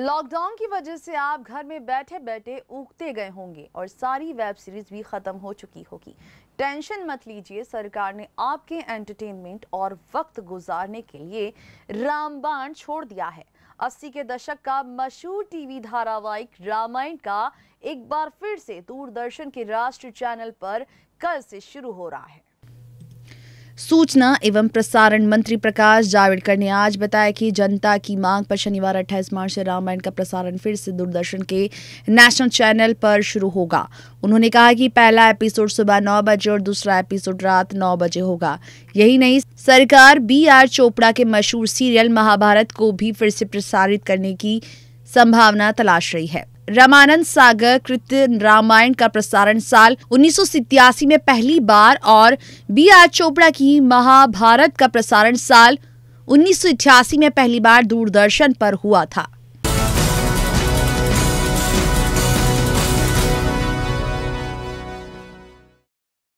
lockdown की वजह से आप घर में बैठे बैठे उगते गए होंगे और सारी वेब सीरीज भी ख़त्म हो चुकी होगी टेंशन मत लीजिए सरकार ने आपके एंटरटेनमेंट और वक्त गुजारने के लिए रामबाण छोड़ दिया है अस्सी के दशक का मशहूर टीवी धारावाहिक रामायण का एक बार फिर से दूरदर्शन के राष्ट्रीय चैनल पर कल से शुरू हो रहा है सूचना एवं प्रसारण मंत्री प्रकाश जावड़ेकर ने आज बताया कि जनता की मांग पर शनिवार 28 मार्च से रामायण का प्रसारण फिर से दूरदर्शन के नेशनल चैनल पर शुरू होगा उन्होंने कहा कि पहला एपिसोड सुबह नौ बजे और दूसरा एपिसोड रात नौ बजे होगा यही नहीं सरकार बी आर चोपड़ा के मशहूर सीरियल महाभारत को भी फिर से प्रसारित करने की संभावना तलाश रही है रामानंद सागर कृत्य रामायण का प्रसारण साल उन्नीस में पहली बार और बी आर चोपड़ा की महाभारत का प्रसारण साल उन्नीस में पहली बार दूरदर्शन पर हुआ था